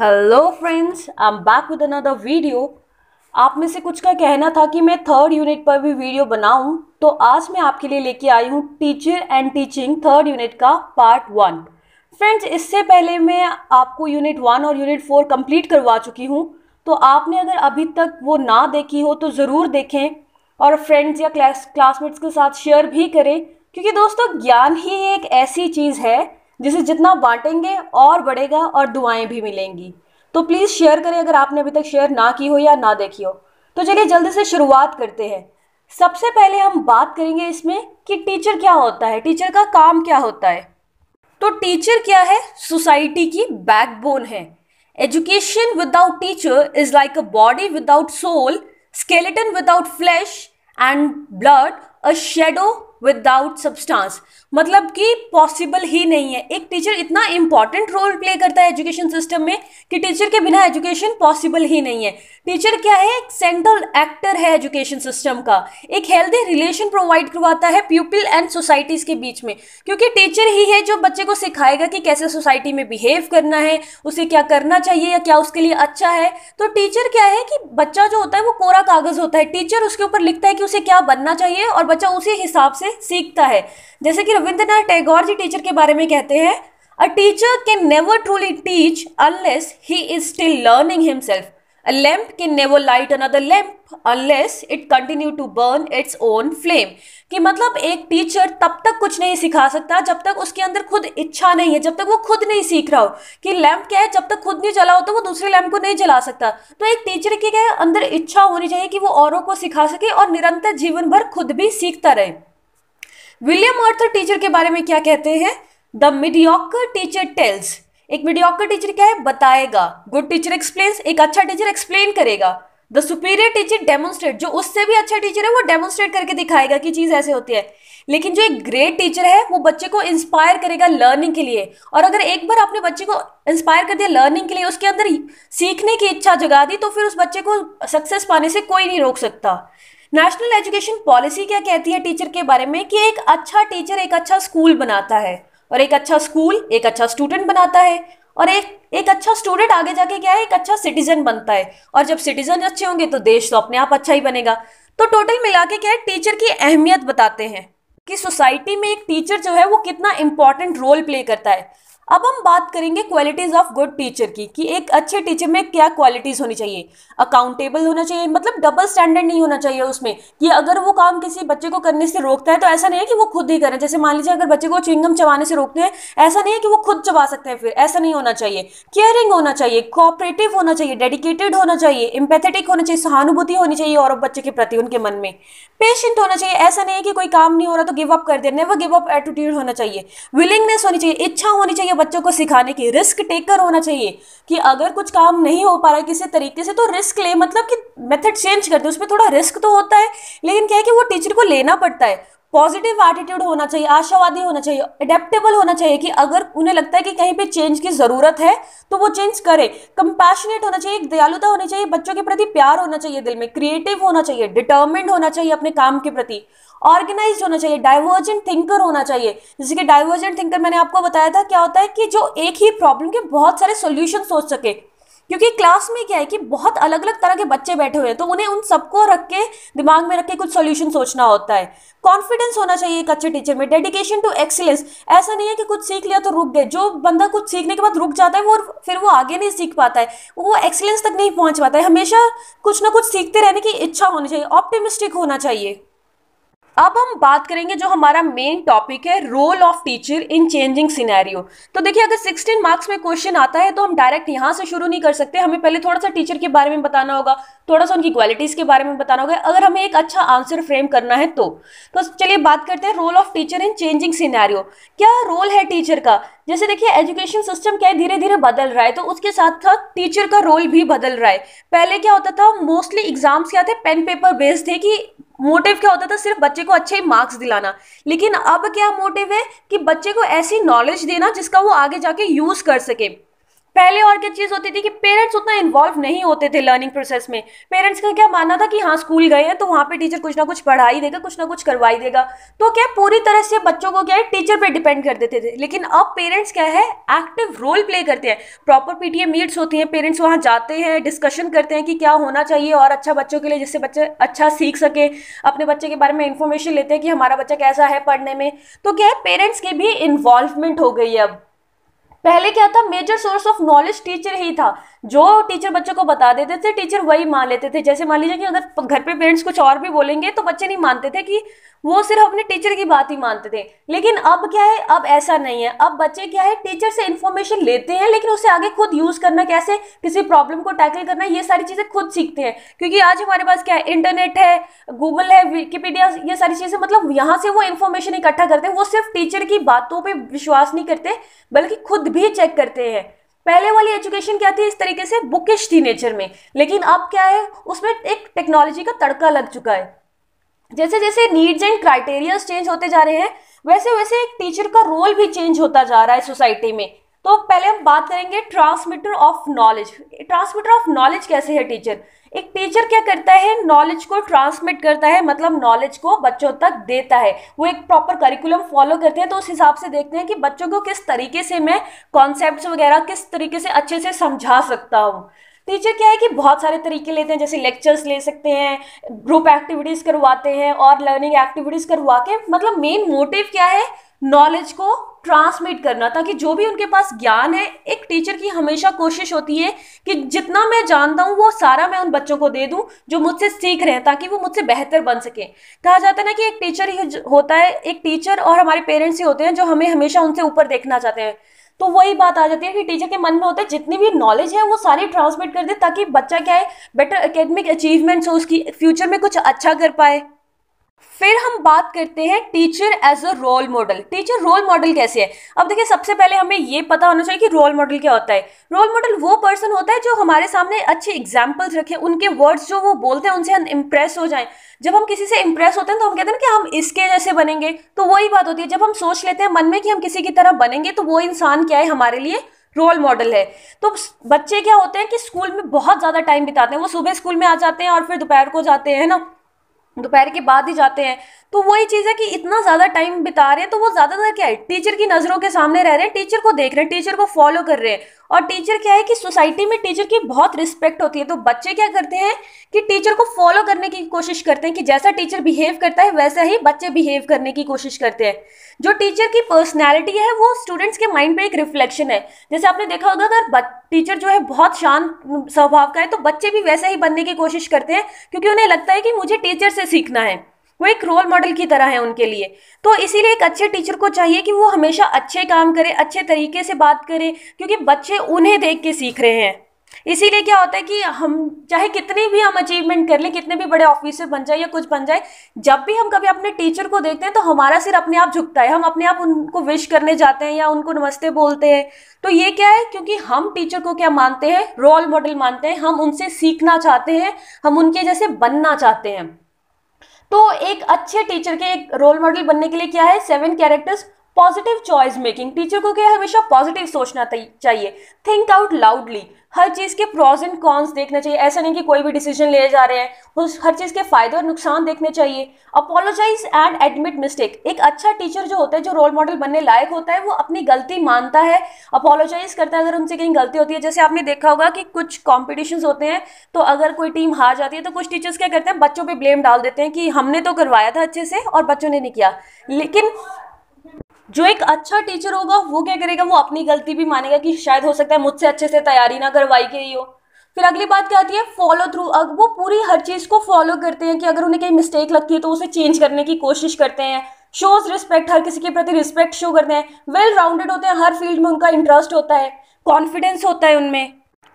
hello friends I am back with another video आप में से कुछ का कहना था कि मैं थर्ड यूनिट पर भी वीडियो बनाऊं तो आज मैं आपके लिए लेके आई हूं teacher and teaching third unit का पार्ट वन फ्रेंड्स इससे पहले मैं आपको यूनिट वन और यूनिट फोर कंप्लीट करवा चुकी हूं तो आपने अगर अभी तक वो ना देखी हो तो ज़रूर देखें और फ्रेंड्स या क्लास क्लासमेट्स के साथ शेयर भी करें क्योंकि दोस्तों ज्ञान ही एक ऐसी चीज़ है जिसे जितना बांटेंगे और बढ़ेगा और दुआएं भी मिलेंगी तो प्लीज़ शेयर करें अगर आपने अभी तक शेयर ना की हो या ना देखी हो तो चलिए जल्दी से शुरुआत करते हैं सबसे पहले हम बात करेंगे इसमें कि टीचर क्या होता है टीचर का काम क्या होता है तो टीचर क्या है सोसाइटी की बैकबोन है education without teacher is like a body without soul skeleton without flesh and blood a shadow without substance मतलब कि पॉसिबल ही नहीं है एक टीचर इतना इंपॉर्टेंट रोल प्ले करता है एजुकेशन सिस्टम में कि टीचर के बिना एजुकेशन पॉसिबल ही नहीं है टीचर क्या है एक सेंट्रल एक्टर है एजुकेशन सिस्टम का एक हेल्दी रिलेशन प्रोवाइड करवाता है पीपल एंड सोसाइटीज़ के बीच में क्योंकि टीचर ही है जो बच्चे को सिखाएगा कि कैसे सोसाइटी में बिहेव करना है उसे क्या करना चाहिए या क्या उसके लिए अच्छा है तो टीचर क्या है कि बच्चा जो होता है वो कोरा कागज़ होता है टीचर उसके ऊपर लिखता है कि उसे क्या बनना चाहिए और बच्चा उसी हिसाब से सीखता है जैसे कि रविंद्रनाथ टैगोर जी टीचर के बारे में कहते हैं a teacher can never truly teach unless he is still learning himself a lamp can never light another lamp unless it continue to burn its own flame कि मतलब एक टीचर तब तक कुछ नहीं सिखा सकता जब तक उसके अंदर खुद इच्छा नहीं है जब तक वो खुद नहीं सीख रहा हो कि लैम्प क्या है जब तक खुद नहीं जला हो तो वो दूसरे लैम्प को नहीं जला सकता तो एक टीचर की क्या अंदर इच्छा होनी चाहिए कि वो औरों को सिखा सके और निरंतर जीवन भर खुद भी सीखता रहे विलियम आर्थर टीचर के बारे में क्या कहते हैं द मिडियोकर टीचर टेल्स एक मिडियोकर टीचर क्या है बताएगा गुड टीचर एक्सप्लेन एक अच्छा टीचर एक्सप्लेन करेगा द सुपीरियर टीचर डेमोन्स्ट्रेट जो उससे भी अच्छा टीचर है वो डेमोन्स्ट्रेट करके दिखाएगा कि चीज़ ऐसे होती है लेकिन जो एक ग्रेट टीचर है वो बच्चे को इंस्पायर करेगा लर्निंग के लिए और अगर एक बार आपने बच्चे को इंस्पायर कर दिया लर्निंग के लिए उसके अंदर सीखने की इच्छा जगा दी तो फिर उस बच्चे को सक्सेस पाने से कोई नहीं रोक सकता नेशनल एजुकेशन पॉलिसी क्या कहती है टीचर के बारे में कि एक अच्छा टीचर एक अच्छा स्कूल बनाता है और एक अच्छा स्कूल एक अच्छा स्टूडेंट बनाता है और एक एक अच्छा स्टूडेंट आगे जाके क्या है एक अच्छा सिटीजन बनता है और जब सिटीजन अच्छे होंगे तो देश तो अपने आप अच्छा ही बनेगा तो टोटल मिला के क्या है टीचर की अहमियत बताते हैं कि सोसाइटी में एक टीचर जो है वो कितना इंपॉर्टेंट रोल प्ले करता है अब हम बात करेंगे क्वालिटीज ऑफ गुड टीचर की कि एक अच्छे टीचर में क्या क्वालिटीज होनी चाहिए अकाउंटेबल होना चाहिए मतलब डबल स्टैंडर्ड नहीं होना चाहिए उसमें कि अगर वो काम किसी बच्चे को करने से रोकता है तो ऐसा नहीं है कि वो खुद ही करें जैसे मान लीजिए अगर बच्चे को चिंगम चबाने से रोकते हैं ऐसा नहीं है कि वो खुद चबा सकते हैं फिर ऐसा नहीं होना चाहिए केयरिंग होना चाहिए कोऑपरेटिव होना चाहिए डेडिकेटेड होना चाहिए इम्पैथेटिक होना चाहिए सहानुभूति होनी चाहिए और बच्चे के प्रति उनके मन में पेशेंट होना चाहिए ऐसा नहीं है कि कोई काम नहीं हो रहा तो गिव अप कर देना वो गिव अप एटीट्यूड होना चाहिए विलिंगनेस होनी चाहिए इच्छा होनी चाहिए बच्चों को सिखाने की रिस्क टेकर होना चाहिए कि अगर कुछ काम नहीं हो पा रहा किसी तरीके से तो रिस्क ले मतलब कि मेथड चेंज कर दे उसमें थोड़ा रिस्क तो होता है लेकिन क्या है कि वो टीचर को लेना पड़ता है पॉजिटिव एटीट्यूड होना चाहिए आशावादी होना चाहिए अडेप्टेबल होना चाहिए कि अगर उन्हें लगता है कि कहीं पे चेंज की ज़रूरत है तो वो चेंज करे कंपैशनेट होना चाहिए दयालुता होनी चाहिए बच्चों के प्रति प्यार होना चाहिए दिल में क्रिएटिव होना चाहिए डिटर्मेंट होना चाहिए अपने काम के प्रति ऑर्गेनाइज होना चाहिए डाइवर्जेंट थिंकर होना चाहिए जैसे कि डाइवर्जेंट थिंकर मैंने आपको बताया था क्या होता है कि जो एक ही प्रॉब्लम के बहुत सारे सोल्यूशन सोच सके क्योंकि क्लास में क्या है कि बहुत अलग अलग तरह के बच्चे बैठे हुए हैं तो उन्हें उन सबको रख के दिमाग में रख के कुछ सोल्यूशन सोचना होता है कॉन्फिडेंस होना चाहिए एक अच्छे टीचर में डेडिकेशन टू एक्सीलेंस ऐसा नहीं है कि कुछ सीख लिया तो रुक गए जो बंदा कुछ सीखने के बाद रुक जाता है वो फिर वो आगे नहीं सीख पाता है वो एक्सीलेंस तक नहीं पहुंच पाता है हमेशा कुछ ना कुछ सीखते रहने की इच्छा होनी चाहिए ऑप्टिमिस्टिक होना चाहिए अब हम बात करेंगे जो हमारा मेन टॉपिक है role of teacher in changing scenario तो देखिए अगर 16 मार्क्स में क्वेश्चन आता है तो हम डायरेक्ट यहां से शुरू नहीं कर सकते हमें पहले थोड़ा सा टीचर के बारे में बताना होगा थोड़ा सा उनकी क्वालिटीज़ के बारे में बताना होगा अगर हमें एक अच्छा आंसर फ्रेम करना है तो, तो चलिए बात करते हैं role of teacher in changing scenario क्या रोल है टीचर का जैसे देखिए एजुकेशन सिस्टम क्या है धीरे धीरे बदल रहा है तो उसके साथ साथ टीचर का रोल भी बदल रहा है पहले क्या होता था मोस्टली एग्जाम्स क्या थे पेन पेपर बेस्ड थे कि मोटिव क्या होता था सिर्फ बच्चे को अच्छे मार्क्स दिलाना लेकिन अब क्या मोटिव है कि बच्चे को ऐसी नॉलेज देना जिसका वो आगे जाके यूज कर सके पहले और क्या चीज़ होती थी कि पेरेंट्स उतना इन्वॉल्व नहीं होते थे लर्निंग प्रोसेस में पेरेंट्स का क्या मानना था कि हाँ स्कूल गए हैं तो वहाँ पे टीचर कुछ ना कुछ पढ़ाई देगा कुछ ना कुछ करवाई देगा तो क्या पूरी तरह से बच्चों को क्या है टीचर पे डिपेंड कर देते थे लेकिन अब पेरेंट्स क्या है एक्टिव रोल प्ले करते हैं प्रॉपर पीटीए मीट्स होती हैं पेरेंट्स वहाँ जाते हैं डिस्कशन करते हैं कि क्या होना चाहिए और अच्छा बच्चों के लिए जिससे बच्चे अच्छा सीख सके अपने बच्चे के बारे में इन्फॉर्मेशन लेते हैं कि हमारा बच्चा कैसा है पढ़ने में तो क्या है पेरेंट्स की भी इन्वॉल्वमेंट हो गई है अब पहले क्या था major source of knowledge teacher ही था जो टीचर बच्चों को बता देते थे टीचर वही मान लेते थे जैसे मान लीजिए कि अगर घर पे पेरेंट्स कुछ और भी बोलेंगे तो बच्चे नहीं मानते थे कि वो सिर्फ अपने टीचर की बात ही मानते थे लेकिन अब क्या है अब ऐसा नहीं है अब बच्चे क्या है टीचर से इन्फॉर्मेशन लेते हैं लेकिन उसे आगे खुद यूज करना कैसे किसी प्रॉब्लम को टैकल करना ये सारी चीजें खुद सीखते हैं क्योंकि आज हमारे पास क्या है इंटरनेट है गूगल है विकीपीडिया ये सारी चीजें मतलब यहाँ से वो इन्फॉर्मेशन इकट्ठा करते हैं वो सिर्फ टीचर की बातों पर विश्वास नहीं करते बल्कि खुद भी चेक करते हैं पहले वाली एजुकेशन क्या थी इस तरीके से बुकिश थी नेचर में लेकिन अब क्या है उसमें एक टेक्नोलॉजी का तड़का लग चुका है जैसे जैसे नीड्स एंड क्राइटेरिया चेंज होते जा रहे हैं वैसे वैसे एक टीचर का रोल भी चेंज होता जा रहा है सोसाइटी में तो पहले हम बात करेंगे transmitter of knowledge transmitter of knowledge कैसे है टीचर एक टीचर क्या करता है नॉलेज को ट्रांसमिट करता है मतलब नॉलेज को बच्चों तक देता है वो एक प्रॉपर करिकुलम फॉलो करते हैं तो उस हिसाब से देखते हैं कि बच्चों को किस तरीके से मैं कॉन्सेप्ट वगैरह किस तरीके से अच्छे से समझा सकता हूँ टीचर क्या है कि बहुत सारे तरीके लेते हैं जैसे लेक्चर्स ले सकते हैं ग्रुप एक्टिविटीज़ करवाते हैं और लर्निंग एक्टिविटीज़ करवा के मतलब मेन मोटिव क्या है नॉलेज को ट्रांसमिट करना ताकि जो भी उनके पास ज्ञान है एक टीचर की हमेशा कोशिश होती है कि जितना मैं जानता हूँ वो सारा मैं उन बच्चों को दे दूँ जो मुझसे सीख रहे हैं ताकि वो मुझसे बेहतर बन सकें कहा जाता है ना कि एक टीचर ही होता है एक टीचर और हमारे पेरेंट्स ही होते हैं जो हमें हमेशा उनसे ऊपर देखना चाहते हैं तो वही बात आ जाती है कि टीचर के मन में होता है जितनी भी नॉलेज है वो सारी ट्रांसमिट कर दे ताकि बच्चा क्या है बेटर अकेडमिक अचीवमेंट्स हो उसकी फ्यूचर में कुछ अच्छा कर पाए फिर हम बात करते हैं teacher as a role model teacher role model कैसे है अब देखिए सबसे पहले हमें ये पता होना चाहिए कि रोल मॉडल क्या होता है रोल मॉडल वो पर्सन होता है जो हमारे सामने अच्छे एग्जाम्पल्स रखे उनके वर्ड्स जो वो बोलते हैं उनसे हम इम्प्रेस हो जाएं जब हम किसी से इम्प्रेस होते हैं तो हम कहते हैं कि हम इसके जैसे बनेंगे तो वही बात होती है जब हम सोच लेते हैं मन में कि हम किसी की तरह बनेंगे तो वो इंसान क्या है हमारे लिए रोल मॉडल है तो बच्चे क्या होते हैं कि स्कूल में बहुत ज़्यादा टाइम बिताते हैं वो सुबह स्कूल में आ जाते हैं और फिर दोपहर को जाते हैं ना दोपहर के बाद ही जाते हैं तो वही चीज़ है कि इतना ज़्यादा टाइम बिता रहे हैं तो वो ज़्यादातर क्या है टीचर की नज़रों के सामने रह रहे हैं टीचर को देख रहे हैं टीचर को फॉलो कर रहे हैं और टीचर क्या है कि सोसाइटी में टीचर की बहुत रिस्पेक्ट होती है तो बच्चे क्या करते हैं कि टीचर को फॉलो करने की कोशिश करते हैं कि जैसा टीचर बिहेव करता है वैसा ही बच्चे बिहेव करने की कोशिश करते हैं जो टीचर की पर्सनैलिटी है वो स्टूडेंट्स के माइंड पर एक रिफ्लेक्शन है जैसे आपने देखा होगा अगर टीचर जो है बहुत शांत स्वभाव का है तो बच्चे भी वैसा ही बनने की कोशिश करते हैं क्योंकि उन्हें लगता है कि मुझे टीचर से सीखना है वो एक रोल मॉडल की तरह है उनके लिए तो इसीलिए एक अच्छे टीचर को चाहिए कि वो हमेशा अच्छे काम करे अच्छे तरीके से बात करे क्योंकि बच्चे उन्हें देख के सीख रहे हैं इसीलिए क्या होता है कि हम चाहे कितनी भी हम अचीवमेंट कर लें कितने भी बड़े ऑफिसर बन जाए या कुछ बन जाए जब भी हम कभी अपने टीचर को देखते हैं तो हमारा सिर अपने आप झुकता है हम अपने आप उनको विश करने जाते हैं या उनको नमस्ते बोलते हैं तो ये क्या है क्योंकि हम टीचर को क्या मानते हैं रोल मॉडल मानते हैं हम उनसे सीखना चाहते हैं हम उनके जैसे बनना चाहते हैं तो एक अच्छे टीचर के एक रोल मॉडल बनने के लिए क्या है seven characters positive choice making teacher को क्या हमेशा पॉजिटिव सोचना चाहिए थिंक आउट लाउडली हर चीज़ के प्रॉज एंड कॉन्स देखना चाहिए ऐसा नहीं कि कोई भी डिसीजन ले जा रहे हैं उस हर चीज़ के फायदे और नुकसान देखने चाहिए अपोलोजाइज एंड एडमिट मिस्टेक एक अच्छा टीचर जो होता है जो रोल मॉडल बनने लायक होता है वो अपनी गलती मानता है अपोलोजाइज करता है अगर उनसे कहीं गलती होती है जैसे आपने देखा होगा कि कुछ कॉम्पिटिशन होते हैं तो अगर कोई टीम हार जाती है तो कुछ टीचर्स क्या करते हैं बच्चों पर ब्लेम डाल देते हैं कि हमने तो करवाया था अच्छे से और बच्चों ने नहीं किया लेकिन जो एक अच्छा टीचर होगा वो क्या करेगा वो अपनी गलती भी मानेगा कि शायद हो सकता है मुझसे अच्छे से तैयारी ना करवाई गई हो फिर अगली बात क्या आती है फॉलो थ्रू अब वो पूरी हर चीज़ को फॉलो करते हैं कि अगर उन्हें कहीं मिस्टेक लगती है तो उसे चेंज करने की कोशिश करते हैं शोज रिस्पेक्ट हर किसी के प्रति रिस्पेक्ट शो करते हैं वेल राउंडेड होते हैं हर फील्ड में उनका इंटरेस्ट होता है कॉन्फिडेंस होता है उनमें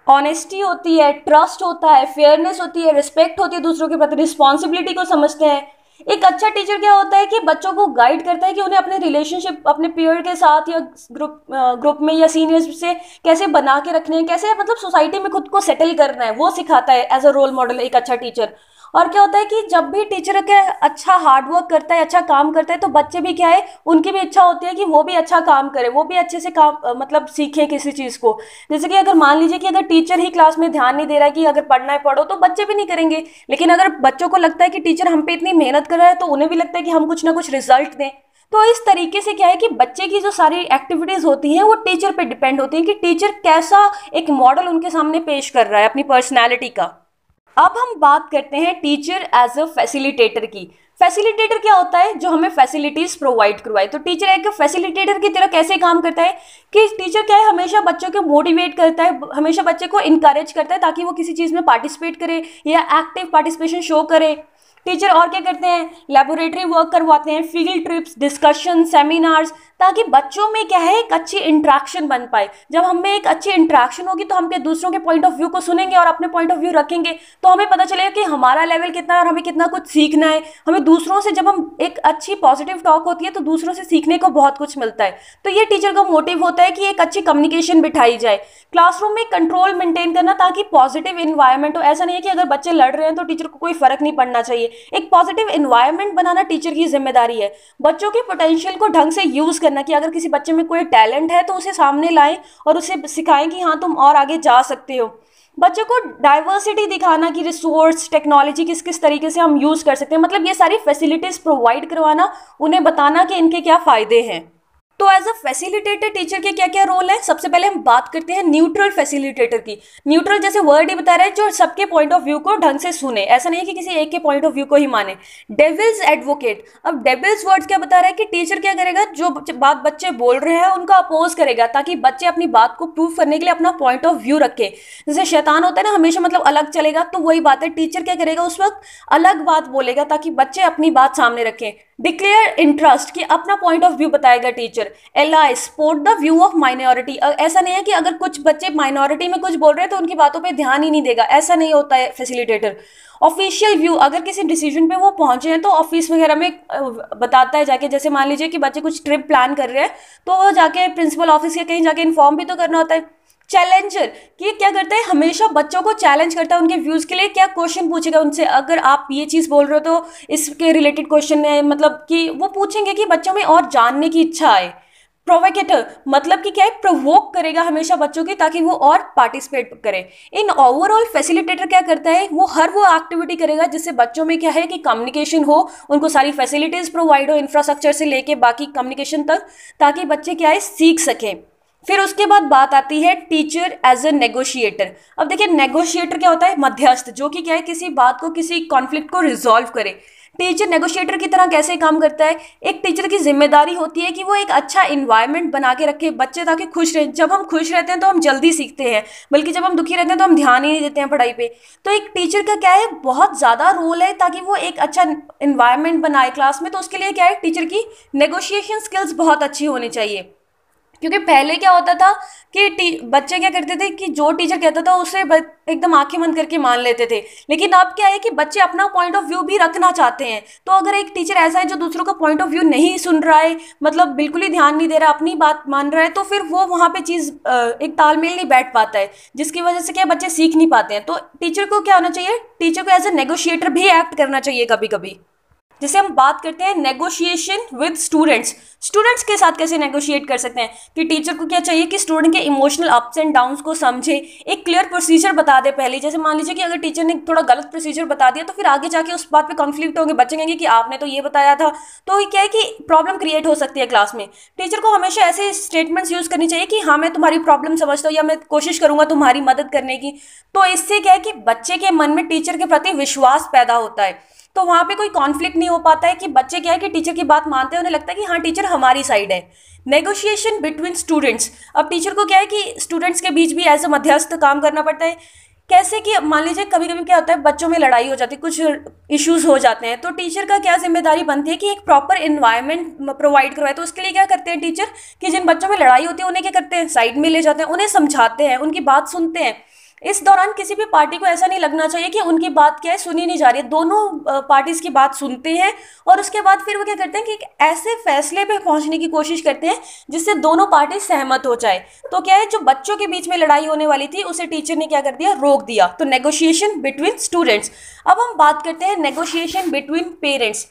ऑनेस्टी होती है ट्रस्ट होता है फेयरनेस होती है रिस्पेक्ट होती है दूसरों के प्रति रिस्पॉन्सिबिलिटी को समझते हैं एक अच्छा टीचर क्या होता है कि बच्चों को गाइड करता है कि उन्हें अपने रिलेशनशिप अपने पीयर के साथ या ग्रुप ग्रुप में या सीनियर्स से कैसे बना के रखने हैं कैसे मतलब सोसाइटी में खुद को सेटल करना है वो सिखाता है एज अ रोल मॉडल एक अच्छा टीचर और क्या होता है कि जब भी टीचर के अच्छा हार्डवर्क करता है अच्छा काम करता है तो बच्चे भी क्या है उनकी भी इच्छा होती है कि वो भी अच्छा काम करे वो भी अच्छे से काम मतलब सीखें किसी चीज़ को जैसे कि अगर मान लीजिए कि अगर टीचर ही क्लास में ध्यान नहीं दे रहा है कि अगर पढ़ना है पढ़ो तो बच्चे भी नहीं करेंगे लेकिन अगर बच्चों को लगता है कि टीचर हम पे इतनी मेहनत कर रहा है तो उन्हें भी लगता है कि हम कुछ ना कुछ रिजल्ट दें तो इस तरीके से क्या है कि बच्चे की जो सारी एक्टिविटीज़ होती हैं वो टीचर पे डिपेंड होती हैं कि टीचर कैसा एक मॉडल उनके सामने पेश कर रहा है अपनी पर्सनैलिटी का अब हम बात करते हैं टीचर एज अ फैसिलिटेटर की फैसिलिटेटर क्या होता है जो हमें फैसिलिटीज प्रोवाइड करवाए तो टीचर एक फैसिलिटेटर की तरह कैसे काम करता है कि टीचर क्या है हमेशा बच्चों को मोटिवेट करता है हमेशा बच्चे को इनकरेज करता है ताकि वो किसी चीज़ में पार्टिसिपेट करे या एक्टिव पार्टिसिपेशन शो करे टीचर और क्या करते हैं लेबोरेटरी वर्क करवाते हैं फील्ड ट्रिप्स डिस्कशन सेमिनार्स ताकि बच्चों में क्या है एक अच्छी इंट्रैक्शन बन पाए जब हमें एक अच्छी इंट्रैक्शन होगी तो हम के दूसरों के पॉइंट ऑफ व्यू को सुनेंगे और अपने पॉइंट ऑफ व्यू रखेंगे तो हमें पता चलेगा कि हमारा लेवल कितना है और हमें कितना कुछ सीखना है हमें दूसरों से जब हम एक अच्छी पॉजिटिव टॉक होती है तो दूसरों से सीखने को बहुत कुछ मिलता है तो ये टीचर का मोटिव होता है कि एक अच्छी कम्युनिकेशन बिठाई जाए क्लासरूम में कंट्रोल मेंटेन करना ताकि पॉजिटिव इन्वायरमेंट हो ऐसा नहीं है कि अगर बच्चे लड़ रहे हैं तो टीचर को कोई फर्क नहीं पड़ना चाहिए एक पॉजिटिव इन्वायरमेंट बनाना टीचर की जिम्मेदारी है बच्चों के पोटेंशियल को ढंग से यूज़ करना कि अगर किसी बच्चे में कोई टैलेंट है तो उसे सामने लाएं और उसे सिखाएं कि हाँ तुम और आगे जा सकते हो बच्चों को डाइवर्सिटी दिखाना कि रिसोर्स टेक्नोलॉजी किस किस तरीके से हम यूज़ कर सकते हैं मतलब ये सारी फैसिलिटीज़ प्रोवाइड करवाना उन्हें बताना कि इनके क्या फ़ायदे हैं तो एज अ फैसिलिटेटर टीचर के क्या क्या रोल है सबसे पहले हम बात करते हैं न्यूट्रल फैसिलिटेटर की न्यूट्रल जैसे वर्ड ही बता रहे हैं जो सबके पॉइंट ऑफ व्यू को ढंग से सुने ऐसा नहीं है कि किसी एक के पॉइंट ऑफ व्यू को ही माने डेविल्स एडवोकेट अब डेविल्स वर्ड क्या बता रहा है कि टीचर क्या करेगा जो बात बच्चे बोल रहे हैं उनका अपोज करेगा ताकि बच्चे अपनी बात को प्रूव करने के लिए अपना पॉइंट ऑफ व्यू रखें जैसे शैतान होता है ना हमेशा मतलब अलग चलेगा तो वही बात है टीचर क्या करेगा उस वक्त अलग बात बोलेगा ताकि बच्चे अपनी बात सामने रखें डिक्लेयर इंटरेस्ट कि अपना पॉइंट ऑफ व्यू बताएगा टीचर एल I support the view of minority ऐसा नहीं है कि अगर कुछ बच्चे माइनॉरिटी में कुछ बोल रहे हैं तो उनकी बातों पे ध्यान ही नहीं देगा ऐसा नहीं होता है फैसिलिटेटर ऑफिशियल व्यू अगर किसी डिसीजन पे वो पहुंचे हैं तो ऑफिस वगैरह में बताता है जाके जैसे मान लीजिए कि बच्चे कुछ ट्रिप प्लान कर रहे हैं तो वो जाके प्रिंसिपल ऑफिस के कहीं जाके इन्फॉर्म भी तो करना होता है चैलेंजर ये क्या करता है हमेशा बच्चों को चैलेंज करता है उनके व्यूज़ के लिए क्या क्वेश्चन पूछेगा उनसे अगर आप ये चीज़ बोल रहे हो तो इसके रिलेटेड क्वेश्चन है मतलब कि वो पूछेंगे कि बच्चों में और जानने की इच्छा आए प्रोवोकेटर मतलब कि क्या है प्रोवोक करेगा हमेशा बच्चों की ताकि वो और पार्टिसिपेट करें इन ओवरऑल फैसिलिटेटर क्या करता है वो हर वो एक्टिविटी करेगा जिससे बच्चों में क्या है कि कम्युनिकेशन हो उनको सारी फैसिलिटीज़ प्रोवाइड हो इंफ्रास्ट्रक्चर से लेके बाकी कम्युनिकेशन तक ताकि बच्चे क्या है सीख सकें फिर उसके बाद बात आती है टीचर एज ए नेगोशिएटर अब देखिए नेगोशिएटर क्या होता है मध्यस्थ जो कि क्या है किसी बात को किसी कॉन्फ्लिक्ट को रिजॉल्व करे टीचर नेगोशिएटर की तरह कैसे काम करता है एक टीचर की जिम्मेदारी होती है कि वो एक अच्छा इन्वायरमेंट बना के रखे बच्चे ताकि खुश रहें जब हम खुश रहते हैं तो हम जल्दी सीखते हैं बल्कि जब हम दुखी रहते हैं तो हम ध्यान ही नहीं देते हैं पढ़ाई पे तो एक टीचर का क्या है बहुत ज़्यादा रोल है ताकि वो एक अच्छा इन्वायरमेंट बनाए क्लास में तो उसके लिए क्या है टीचर की नेगोशिएशन स्किल्स बहुत अच्छी होनी चाहिए क्योंकि पहले क्या होता था कि बच्चे क्या करते थे कि जो टीचर कहता था उसे एकदम आंखें बंद करके मान लेते थे लेकिन अब क्या है कि बच्चे अपना पॉइंट ऑफ व्यू भी रखना चाहते हैं तो अगर एक टीचर ऐसा है जो दूसरों का पॉइंट ऑफ व्यू नहीं सुन रहा है मतलब बिल्कुल ही ध्यान नहीं दे रहा अपनी बात मान रहा है तो फिर वो वहाँ पर चीज़ एक तालमेल नहीं बैठ पाता है जिसकी वजह से क्या बच्चे सीख नहीं पाते हैं तो टीचर को क्या होना चाहिए टीचर को एज ए नेगोशिएटर भी एक्ट करना चाहिए कभी कभी जैसे हम बात करते हैं नेगोशिएशन विद स्टूडेंट्स स्टूडेंट्स के साथ कैसे नेगोशिएट कर सकते हैं कि टीचर को क्या चाहिए कि स्टूडेंट के इमोशनल अप्स एंड डाउन्स को समझे एक क्लियर प्रोसीजर बता दे पहले जैसे मान लीजिए कि अगर टीचर ने थोड़ा गलत प्रोसीजर बता दिया तो फिर आगे जाके उस बात पे कॉन्फ्लिक्ट होंगे बच्चे कहेंगे कि आपने तो ये बताया था तो क्या है कि प्रॉब्लम क्रिएट हो सकती है क्लास में टीचर को हमेशा ऐसे स्टेटमेंट्स यूज़ करनी चाहिए कि हाँ मैं तुम्हारी प्रॉब्लम समझता हूँ या मैं कोशिश करूँगा तुम्हारी मदद करने की तो इससे क्या है कि बच्चे के मन में टीचर के प्रति विश्वास पैदा होता है तो वहाँ पे कोई कॉन्फ्लिक्ट नहीं हो पाता है कि बच्चे क्या है कि टीचर की बात मानते हैं उन्हें लगता है कि हाँ टीचर हमारी साइड है नेगोशिएशन बिटवीन स्टूडेंट्स अब टीचर को क्या है कि स्टूडेंट्स के बीच भी ऐसे मध्यस्थ काम करना पड़ता है कैसे कि मान लीजिए कभी कभी क्या होता है बच्चों में लड़ाई हो जाती है कुछ इश्यूज हो जाते हैं तो टीचर का क्या जिम्मेदारी बनती है कि एक प्रॉपर इन्वायरमेंट प्रोवाइड करवाए तो उसके लिए क्या करते हैं टीचर कि जिन बच्चों में लड़ाई होती है उन्हें क्या करते हैं साइड में ले जाते हैं उन्हें समझाते हैं उनकी बात सुनते हैं इस दौरान किसी भी पार्टी को ऐसा नहीं लगना चाहिए कि उनकी बात क्या है सुनी नहीं जा रही है दोनों पार्टीज की बात सुनते हैं और उसके बाद फिर वो क्या करते हैं कि एक ऐसे फैसले पे पहुंचने की कोशिश करते हैं जिससे दोनों पार्टी सहमत हो जाए तो क्या है जो बच्चों के बीच में लड़ाई होने वाली थी उसे टीचर ने क्या कर दिया रोक दिया तो नेगोशिएशन बिटवीन स्टूडेंट्स अब हम बात करते हैं नेगोशिएशन बिटवीन पेरेंट्स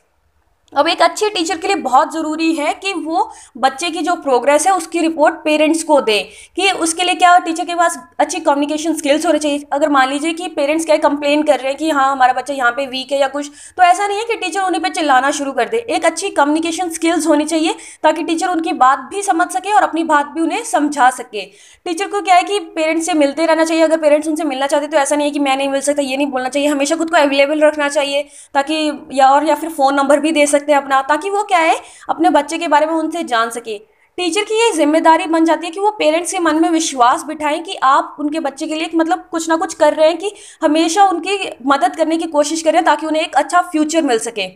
अब एक अच्छे टीचर के लिए बहुत ज़रूरी है कि वो बच्चे की जो प्रोग्रेस है उसकी रिपोर्ट पेरेंट्स को दे कि उसके लिए क्या टीचर के पास अच्छी कम्युनिकेशन स्किल्स होने चाहिए अगर मान लीजिए कि पेरेंट्स क्या कंप्लेन कर रहे हैं कि हाँ हमारा बच्चा यहाँ पे वीक है या कुछ तो ऐसा नहीं है कि टीचर उन्हीं पर चिल्लाना शुरू कर दे एक अच्छी कम्युनिकेशन स्किल्स होनी चाहिए ताकि टीचर उनकी बात भी समझ सके और अपनी बात भी उन्हें समझा सके टीचर को क्या है कि पेरेंट्स से मिलते रहना चाहिए अगर पेरेंट्स उनसे मिलना चाहते तो ऐसा नहीं है कि मैं नहीं मिल सकता ये नहीं बोलना चाहिए हमेशा खुद को अवेलेबल रखना चाहिए ताकि या और या फिर फ़ोन नंबर भी दे सकते हैं अपना ताकि वो क्या है अपने बच्चे के बारे में उनसे जान सके टीचर की ये जिम्मेदारी बन जाती है कि वो पेरेंट्स के मन में विश्वास बिठाएं कि आप उनके बच्चे के लिए मतलब कुछ ना कुछ कर रहे हैं कि हमेशा उनकी मदद करने की कोशिश करें ताकि उन्हें एक अच्छा फ्यूचर मिल सके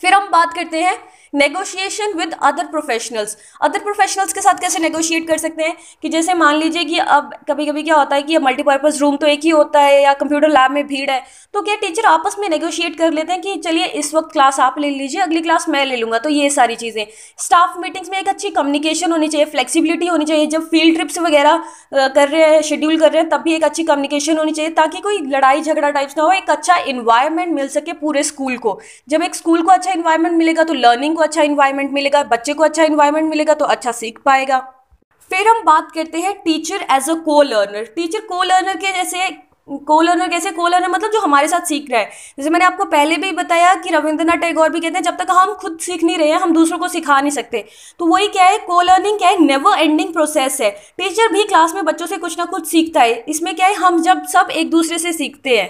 फिर हम बात करते हैं negotiation with other professionals other professionals के साथ कैसे नेगोशिएट कर सकते हैं कि जैसे मान लीजिए कि अब कभी कभी क्या होता है कि मल्टीपर्पज़ रूम तो एक ही होता है या कंप्यूटर लैब में भीड़ है तो क्या टीचर आपस में नेगोशिएट कर लेते हैं कि चलिए इस वक्त क्लास आप ले लीजिए अगली क्लास मैं ले लूँगा तो ये सारी चीज़ें स्टाफ मीटिंग्स में एक अच्छी कम्युनिकेशन होनी चाहिए फ्लेक्सीबिलिटी होनी चाहिए जब फील्ड ट्रिप्स वगैरह कर रहे हैं शेड्यूल कर रहे हैं तब भी एक अच्छी कम्युनिकेशन होनी चाहिए ताकि कोई लड़ाई झगड़ा टाइप्स ना हो एक अच्छा इन्वायरमेंट मिल सके पूरे स्कूल को जब एक स्कूल को अच्छा इन्वायरमेंट मिलेगा तो लर्निंग को अच्छा इन्वायरमेंट मिलेगा बच्चे को अच्छा इन्वायरमेंट मिलेगा तो अच्छा सीख पाएगा फिर हम बात करते हैं टीचर एज अ को लर्नर टीचर को लर्नर के जैसे को लर्नर कैसे को लर्नर मतलब जो हमारे साथ सीख रहा है जैसे मैंने आपको पहले भी बताया कि रविंद्रनाथ टैगोर भी कहते हैं जब तक हम खुद सीख नहीं रहे हैं हम दूसरों को सिखा नहीं सकते तो वही क्या है को लर्निंग क्या है नेवर एंडिंग प्रोसेस है टीचर भी क्लास में बच्चों से कुछ ना कुछ सीखता है इसमें क्या है हम जब सब एक दूसरे से सीखते हैं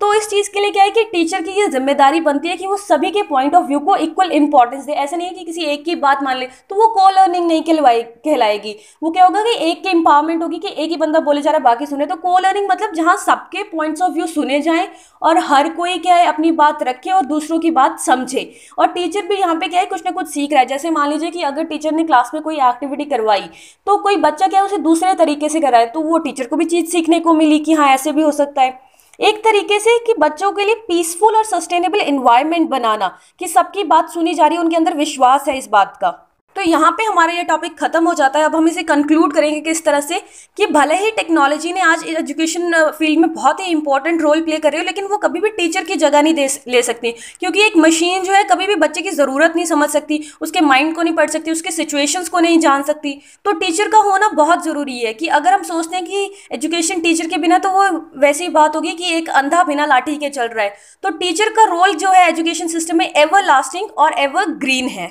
तो इस चीज़ के लिए क्या है कि टीचर की ये जिम्मेदारी बनती है कि वो सभी के पॉइंट ऑफ व्यू को इक्वल इंपॉर्टेंस दे ऐसा नहीं है कि किसी एक की बात मान ले तो वो को लर्निंग नहीं कहलाई कहलाएगी वो क्या होगा कि एक के इंपावरमेंट होगी कि एक ही बंदा बोले जा रहा है बाकी सुने तो को लर्निंग मतलब जहाँ सबके पॉइंट्स ऑफ व्यू सुने जाए और हर कोई क्या है अपनी बात रखे और दूसरों की बात समझे और टीचर भी यहाँ पे क्या है कुछ ना कुछ सीख रहा है जैसे मान लीजिए कि अगर टीचर ने क्लास में कोई एक्टिविटी करवाई तो कोई बच्चा क्या है उसे दूसरे तरीके से कराए तो वो टीचर को भी चीज़ सीखने को मिली कि हाँ ऐसे भी हो सकता है एक तरीके से कि बच्चों के लिए पीसफुल और सस्टेनेबल इन्वायरमेंट बनाना कि सबकी बात सुनी जा रही है उनके अंदर विश्वास है इस बात का तो यहाँ पे हमारा ये टॉपिक खत्म हो जाता है अब हम इसे कंक्लूड करेंगे किस तरह से कि भले ही टेक्नोलॉजी ने आज एजुकेशन फील्ड में बहुत ही इंपॉर्टेंट रोल प्ले कर रही हो लेकिन वो कभी भी टीचर की जगह नहीं दे ले सकती क्योंकि एक मशीन जो है कभी भी बच्चे की ज़रूरत नहीं समझ सकती उसके माइंड को नहीं पढ़ सकती उसके सिचुएशंस को नहीं जान सकती तो टीचर का होना बहुत ज़रूरी है कि अगर हम सोचते हैं कि एजुकेशन टीचर के बिना तो वो वैसे ही बात होगी कि एक अंधा बिना लाठी के चल रहा है तो टीचर का रोल जो है एजुकेशन सिस्टम में एवर लास्टिंग और एवर ग्रीन है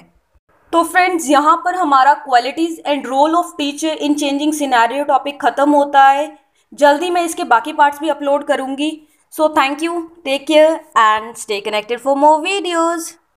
तो फ्रेंड्स यहाँ पर हमारा qualities and role of teacher in changing scenario topic ख़त्म होता है जल्दी मैं इसके बाकी पार्ट्स भी अपलोड करूँगी so thank you take care and stay connected for more videos